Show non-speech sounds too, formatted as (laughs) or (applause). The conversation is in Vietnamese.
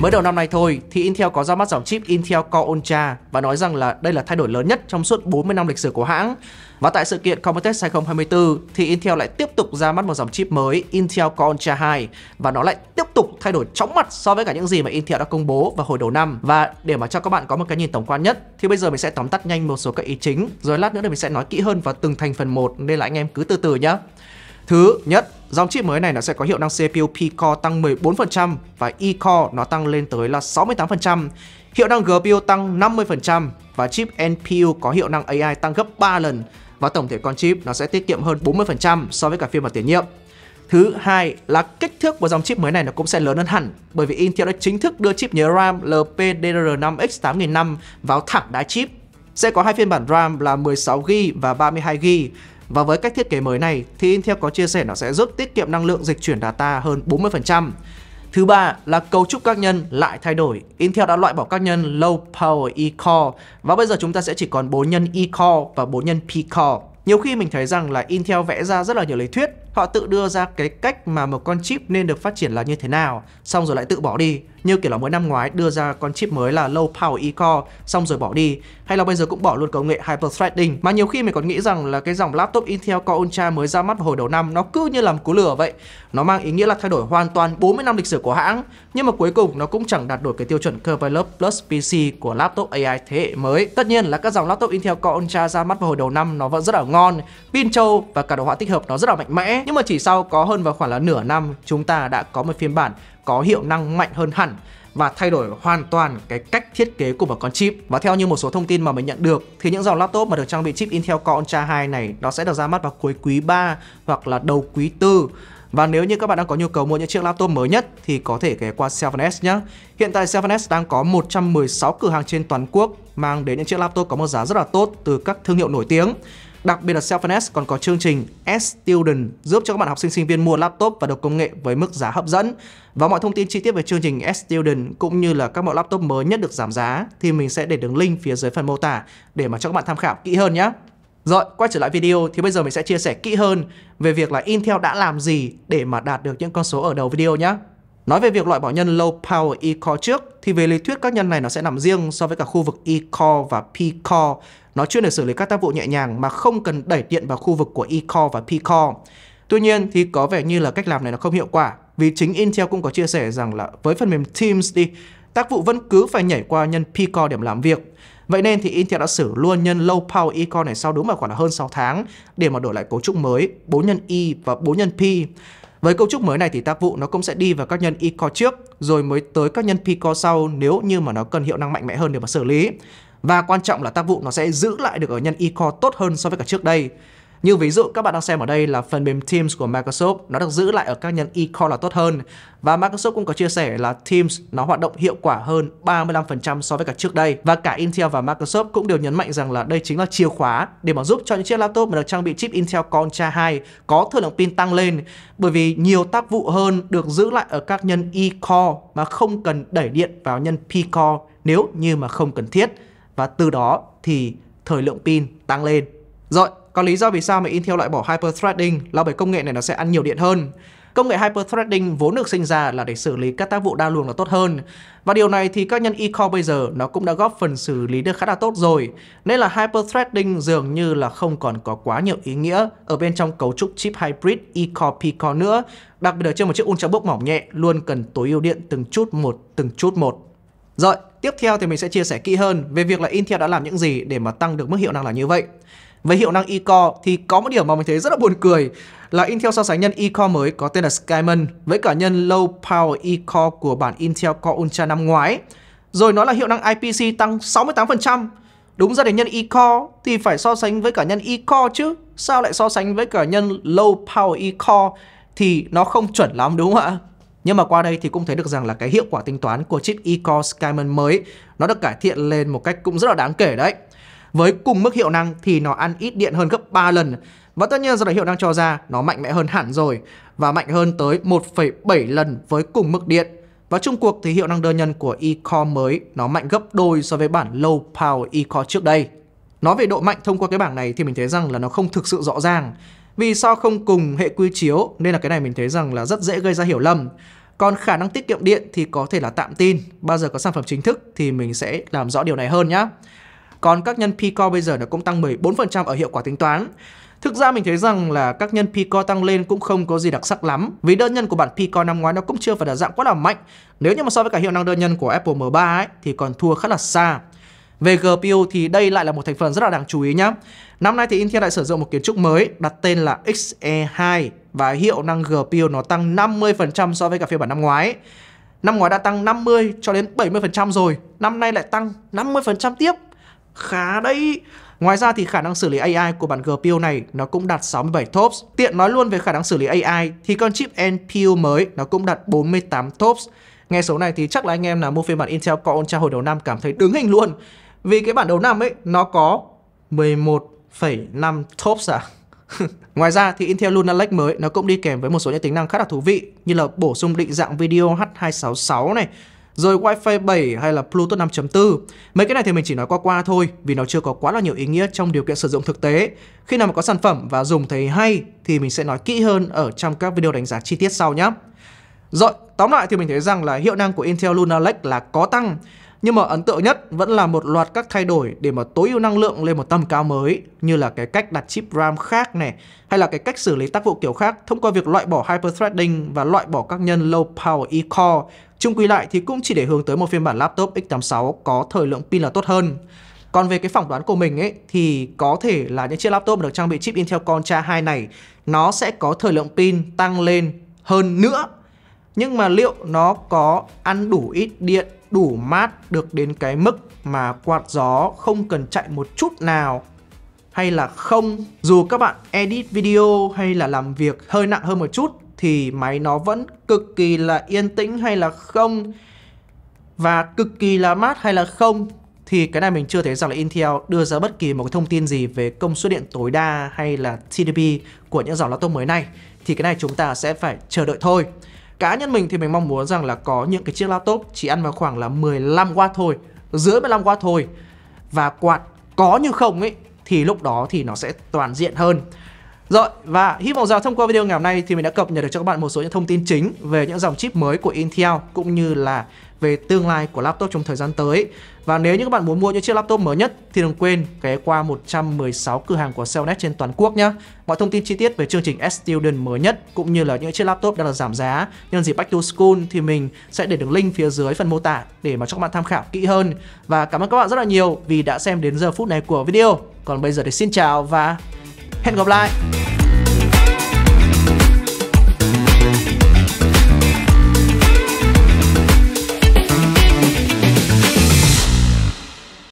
Mới đầu năm nay thôi thì Intel có ra mắt dòng chip Intel Core Ultra và nói rằng là đây là thay đổi lớn nhất trong suốt 40 năm lịch sử của hãng. Và tại sự kiện Computex 2024 thì Intel lại tiếp tục ra mắt một dòng chip mới Intel Core Ultra 2 và nó lại tiếp tục thay đổi chóng mặt so với cả những gì mà Intel đã công bố vào hồi đầu năm. Và để mà cho các bạn có một cái nhìn tổng quan nhất thì bây giờ mình sẽ tóm tắt nhanh một số các ý chính rồi lát nữa thì mình sẽ nói kỹ hơn vào từng thành phần một nên là anh em cứ từ từ nhé. Thứ nhất, Dòng chip mới này nó sẽ có hiệu năng CPU P-Core tăng 14% và E-Core nó tăng lên tới là 68%, hiệu năng GPU tăng 50% và chip NPU có hiệu năng AI tăng gấp 3 lần và tổng thể con chip nó sẽ tiết kiệm hơn 40% so với cả phiên bản tiền nhiệm. Thứ hai là kích thước của dòng chip mới này nó cũng sẽ lớn hơn hẳn bởi vì Intel đã chính thức đưa chip nhớ RAM LPDDR5X8005 vào thẳng đá chip. Sẽ có hai phiên bản RAM là 16GB và 32GB và với cách thiết kế mới này thì Intel có chia sẻ nó sẽ giúp tiết kiệm năng lượng dịch chuyển data hơn 40%. Thứ ba là cấu trúc các nhân lại thay đổi. Intel đã loại bỏ các nhân low power E-core và bây giờ chúng ta sẽ chỉ còn 4 nhân E-core và 4 nhân P-core. Nhiều khi mình thấy rằng là Intel vẽ ra rất là nhiều lý thuyết họ tự đưa ra cái cách mà một con chip nên được phát triển là như thế nào xong rồi lại tự bỏ đi như kiểu là mỗi năm ngoái đưa ra con chip mới là low power e-core xong rồi bỏ đi hay là bây giờ cũng bỏ luôn công nghệ Hyper threading. mà nhiều khi mình còn nghĩ rằng là cái dòng laptop Intel Core Ultra mới ra mắt hồi đầu năm nó cứ như làm cú lửa vậy nó mang ý nghĩa là thay đổi hoàn toàn 40 năm lịch sử của hãng nhưng mà cuối cùng nó cũng chẳng đạt được cái tiêu chuẩn Copilot Plus PC của laptop AI thế hệ mới tất nhiên là các dòng laptop Intel Core Ultra ra mắt vào hồi đầu năm nó vẫn rất là ngon pin trâu và cả đồ họa tích hợp nó rất là mạnh mẽ nhưng mà chỉ sau có hơn vào khoảng là nửa năm chúng ta đã có một phiên bản có hiệu năng mạnh hơn hẳn và thay đổi hoàn toàn cái cách thiết kế của một con chip. Và theo như một số thông tin mà mình nhận được thì những dòng laptop mà được trang bị chip Intel Core Ultra 2 này nó sẽ được ra mắt vào cuối quý 3 hoặc là đầu quý 4. Và nếu như các bạn đang có nhu cầu mua những chiếc laptop mới nhất thì có thể ghé qua 7S nhé. Hiện tại 7S đang có 116 cửa hàng trên toàn quốc mang đến những chiếc laptop có một giá rất là tốt từ các thương hiệu nổi tiếng. Đặc biệt là Selfness còn có chương trình S-Student giúp cho các bạn học sinh sinh viên mua laptop và đồ công nghệ với mức giá hấp dẫn. Và mọi thông tin chi tiết về chương trình S-Student cũng như là các mẫu laptop mới nhất được giảm giá thì mình sẽ để đường link phía dưới phần mô tả để mà cho các bạn tham khảo kỹ hơn nhé. Rồi, quay trở lại video thì bây giờ mình sẽ chia sẻ kỹ hơn về việc là Intel đã làm gì để mà đạt được những con số ở đầu video nhé. Nói về việc loại bỏ nhân low power E core trước thì về lý thuyết các nhân này nó sẽ nằm riêng so với cả khu vực E core và P core. Nó chuyên để xử lý các tác vụ nhẹ nhàng mà không cần đẩy điện vào khu vực của E core và P core. Tuy nhiên thì có vẻ như là cách làm này nó không hiệu quả vì chính Intel cũng có chia sẻ rằng là với phần mềm Teams đi, tác vụ vẫn cứ phải nhảy qua nhân P core để làm việc. Vậy nên thì Intel đã xử luôn nhân low power E core này sau đúng vào khoảng là hơn 6 tháng để mà đổi lại cấu trúc mới 4 nhân E và 4 nhân P. Với cấu trúc mới này thì tác vụ nó cũng sẽ đi vào các nhân E core trước rồi mới tới các nhân P-core sau nếu như mà nó cần hiệu năng mạnh mẽ hơn để mà xử lý. Và quan trọng là tác vụ nó sẽ giữ lại được ở nhân E core tốt hơn so với cả trước đây. Như ví dụ các bạn đang xem ở đây là phần mềm Teams của Microsoft nó được giữ lại ở các nhân e-call là tốt hơn và Microsoft cũng có chia sẻ là Teams nó hoạt động hiệu quả hơn 35% so với cả trước đây và cả Intel và Microsoft cũng đều nhấn mạnh rằng là đây chính là chìa khóa để mà giúp cho những chiếc laptop mà được trang bị chip Intel Contra 2 có thời lượng pin tăng lên bởi vì nhiều tác vụ hơn được giữ lại ở các nhân e-call mà không cần đẩy điện vào nhân p-call nếu như mà không cần thiết và từ đó thì thời lượng pin tăng lên. Rồi, còn lý do vì sao mà Intel loại bỏ hyper threading là bởi công nghệ này nó sẽ ăn nhiều điện hơn. Công nghệ hyper threading vốn được sinh ra là để xử lý các tác vụ đa luồng là tốt hơn. Và điều này thì các nhân e-core bây giờ nó cũng đã góp phần xử lý được khá là tốt rồi. Nên là hyper threading dường như là không còn có quá nhiều ý nghĩa ở bên trong cấu trúc chip hybrid e-core p-core nữa. Đặc biệt ở trên một chiếc ultrabook mỏng nhẹ luôn cần tối ưu điện từng chút một, từng chút một. Rồi, tiếp theo thì mình sẽ chia sẻ kỹ hơn về việc là Intel đã làm những gì để mà tăng được mức hiệu năng là như vậy. Với hiệu năng E-Core thì có một điểm mà mình thấy rất là buồn cười là Intel so sánh nhân E-Core mới có tên là Skymon với cả nhân Low Power E-Core của bản Intel Core Ultra năm ngoái. Rồi nó là hiệu năng IPC tăng 68%. Đúng ra để nhân E-Core thì phải so sánh với cả nhân E-Core chứ. Sao lại so sánh với cả nhân Low Power E-Core thì nó không chuẩn lắm đúng không ạ? Nhưng mà qua đây thì cũng thấy được rằng là cái hiệu quả tính toán của chip E-Core Skymon mới nó được cải thiện lên một cách cũng rất là đáng kể đấy. Với cùng mức hiệu năng thì nó ăn ít điện hơn gấp 3 lần. Và tất nhiên do đó hiệu năng cho ra nó mạnh mẽ hơn hẳn rồi và mạnh hơn tới 1,7 lần với cùng mức điện. Và chung cuộc thì hiệu năng đơn nhân của E-Core mới nó mạnh gấp đôi so với bản Low Power E-Core trước đây. Nói về độ mạnh thông qua cái bảng này thì mình thấy rằng là nó không thực sự rõ ràng. Vì sao không cùng hệ quy chiếu nên là cái này mình thấy rằng là rất dễ gây ra hiểu lầm. Còn khả năng tiết kiệm điện thì có thể là tạm tin, bao giờ có sản phẩm chính thức thì mình sẽ làm rõ điều này hơn nhá. Còn các nhân P-Core bây giờ nó cũng tăng 14% ở hiệu quả tính toán. Thực ra mình thấy rằng là các nhân P core tăng lên cũng không có gì đặc sắc lắm Vì đơn nhân của bản P core năm ngoái nó cũng chưa phải là dạng quá là mạnh Nếu như mà so với cả hiệu năng đơn nhân của Apple M3 ấy, thì còn thua khá là xa về GPU thì đây lại là một thành phần rất là đáng chú ý nhé. Năm nay thì Intel lại sử dụng một kiến trúc mới đặt tên là XE2 và hiệu năng GPU nó tăng 50% so với cả phiên bản năm ngoái. Năm ngoái đã tăng 50 cho đến 70% rồi, năm nay lại tăng 50% tiếp khá đấy. Ngoài ra thì khả năng xử lý AI của bản GPU này nó cũng đạt 67 TOPS. Tiện nói luôn về khả năng xử lý AI thì con chip NPU mới nó cũng đạt 48 TOPS. Nghe số này thì chắc là anh em nào mua phiên bản Intel Core Ultra hồi đầu năm cảm thấy đứng hình luôn. Vì cái bản đầu năm ấy nó có 11,5 TOPS à. (laughs) Ngoài ra thì Intel Luna Lake mới nó cũng đi kèm với một số những tính năng khá là thú vị như là bổ sung định dạng video H266 này, rồi Wi-Fi 7 hay là Bluetooth 5.4. Mấy cái này thì mình chỉ nói qua qua thôi vì nó chưa có quá là nhiều ý nghĩa trong điều kiện sử dụng thực tế. Khi nào mà có sản phẩm và dùng thấy hay thì mình sẽ nói kỹ hơn ở trong các video đánh giá chi tiết sau nhé. Rồi, tóm lại thì mình thấy rằng là hiệu năng của Intel Lunar Lake là có tăng nhưng mà ấn tượng nhất vẫn là một loạt các thay đổi để mà tối ưu năng lượng lên một tầm cao mới như là cái cách đặt chip RAM khác này hay là cái cách xử lý tác vụ kiểu khác thông qua việc loại bỏ hyperthreading và loại bỏ các nhân low power e-core Chung quy lại thì cũng chỉ để hướng tới một phiên bản laptop X86 có thời lượng pin là tốt hơn. Còn về cái phỏng đoán của mình ấy thì có thể là những chiếc laptop được trang bị chip Intel Core Ultra 2 này nó sẽ có thời lượng pin tăng lên hơn nữa. Nhưng mà liệu nó có ăn đủ ít điện, đủ mát được đến cái mức mà quạt gió không cần chạy một chút nào hay là không? Dù các bạn edit video hay là làm việc hơi nặng hơn một chút thì máy nó vẫn cực kỳ là yên tĩnh hay là không và cực kỳ là mát hay là không thì cái này mình chưa thấy rằng là Intel đưa ra bất kỳ một thông tin gì về công suất điện tối đa hay là TDP của những dòng laptop mới này thì cái này chúng ta sẽ phải chờ đợi thôi. Cá nhân mình thì mình mong muốn rằng là có những cái chiếc laptop chỉ ăn vào khoảng là 15W thôi, dưới 15W thôi và quạt có như không ấy thì lúc đó thì nó sẽ toàn diện hơn. Rồi và hy vọng rằng thông qua video ngày hôm nay thì mình đã cập nhật được cho các bạn một số những thông tin chính về những dòng chip mới của Intel cũng như là về tương lai của laptop trong thời gian tới. Và nếu như các bạn muốn mua những chiếc laptop mới nhất thì đừng quên ghé qua 116 cửa hàng của Cellnet trên toàn quốc nhé. Mọi thông tin chi tiết về chương trình S-Student mới nhất cũng như là những chiếc laptop đang được giảm giá nhân dịp Back to School thì mình sẽ để đường link phía dưới phần mô tả để mà cho các bạn tham khảo kỹ hơn. Và cảm ơn các bạn rất là nhiều vì đã xem đến giờ phút này của video. Còn bây giờ thì xin chào và hẹn gặp lại.